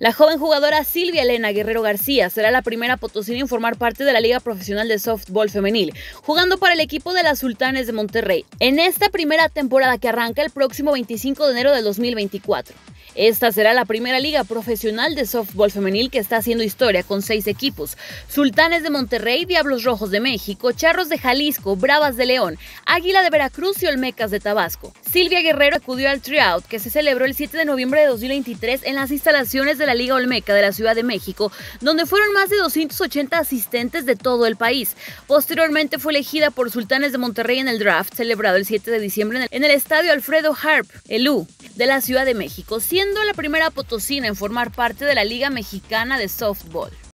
La joven jugadora Silvia Elena Guerrero García será la primera potosina en formar parte de la Liga Profesional de Softball Femenil, jugando para el equipo de las Sultanes de Monterrey, en esta primera temporada que arranca el próximo 25 de enero de 2024. Esta será la primera liga profesional de softball femenil que está haciendo historia con seis equipos. Sultanes de Monterrey, Diablos Rojos de México, Charros de Jalisco, Bravas de León, Águila de Veracruz y Olmecas de Tabasco. Silvia Guerrero acudió al tryout que se celebró el 7 de noviembre de 2023 en las instalaciones de la Liga Olmeca de la Ciudad de México, donde fueron más de 280 asistentes de todo el país. Posteriormente fue elegida por Sultanes de Monterrey en el draft celebrado el 7 de diciembre en el Estadio Alfredo Harp, el U, de la Ciudad de México, siendo la primera potosina en formar parte de la Liga Mexicana de Softball.